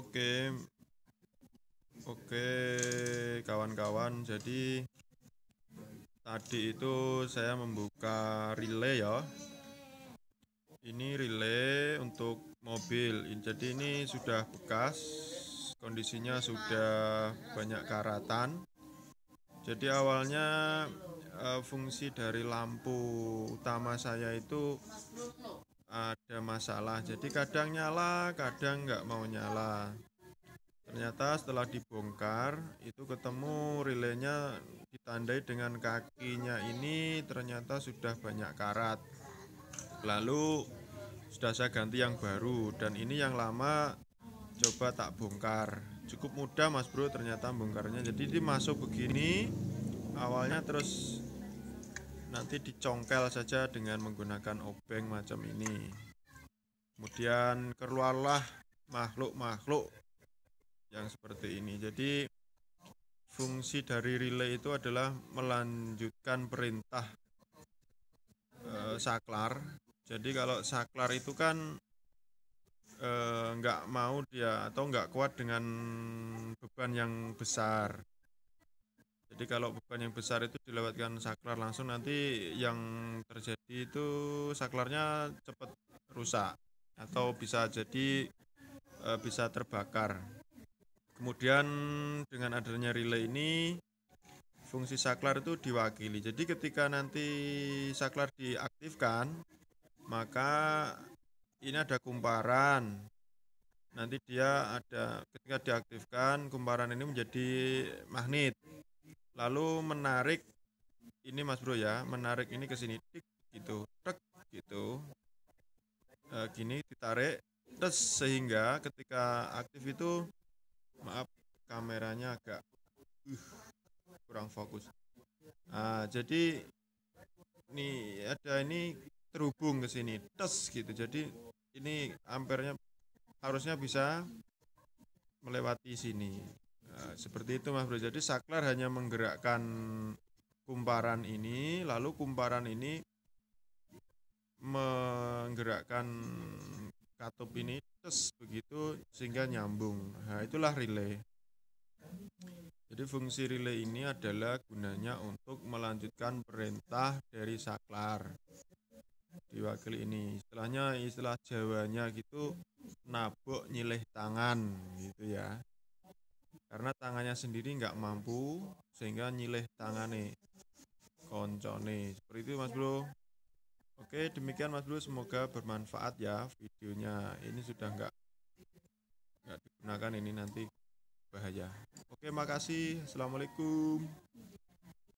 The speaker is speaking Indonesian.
Oke. Oke, kawan-kawan. Jadi tadi itu saya membuka relay ya. Ini relay untuk mobil. Jadi ini sudah bekas, kondisinya sudah banyak karatan. Jadi awalnya eh, fungsi dari lampu utama saya itu masalah. Jadi kadang nyala, kadang nggak mau nyala. Ternyata setelah dibongkar, itu ketemu relaynya ditandai dengan kakinya ini ternyata sudah banyak karat. Lalu sudah saya ganti yang baru dan ini yang lama coba tak bongkar. Cukup mudah Mas Bro ternyata bongkarnya. Jadi ini masuk begini awalnya terus nanti dicongkel saja dengan menggunakan obeng macam ini kemudian keluarlah makhluk-makhluk yang seperti ini jadi fungsi dari relay itu adalah melanjutkan perintah e, saklar jadi kalau saklar itu kan eh, nggak mau dia atau nggak kuat dengan beban yang besar jadi kalau beban yang besar itu dilewatkan saklar langsung nanti yang terjadi itu saklarnya cepat rusak atau bisa jadi e, bisa terbakar. Kemudian dengan adanya relay ini fungsi saklar itu diwakili. Jadi ketika nanti saklar diaktifkan, maka ini ada kumparan. Nanti dia ada ketika diaktifkan kumparan ini menjadi magnet. Lalu menarik ini Mas Bro ya, menarik ini ke sini gitu gini ditarik terus sehingga ketika aktif itu maaf kameranya agak uh, kurang fokus nah, jadi ini ada ini terhubung ke sini tes gitu jadi ini ampernya harusnya bisa melewati sini nah, seperti itu mas bro jadi saklar hanya menggerakkan kumparan ini lalu kumparan ini menggerakkan katup ini terus begitu sehingga nyambung nah, itulah relay jadi fungsi relay ini adalah gunanya untuk melanjutkan perintah dari saklar diwakili ini istilahnya istilah Jawanya gitu nabok nyileh tangan gitu ya karena tangannya sendiri nggak mampu sehingga nyileh tangane koncone seperti itu mas bro Oke, demikian Mas Bro, semoga bermanfaat ya videonya. Ini sudah enggak enggak digunakan ini nanti bahaya. Oke, makasih. Assalamualaikum.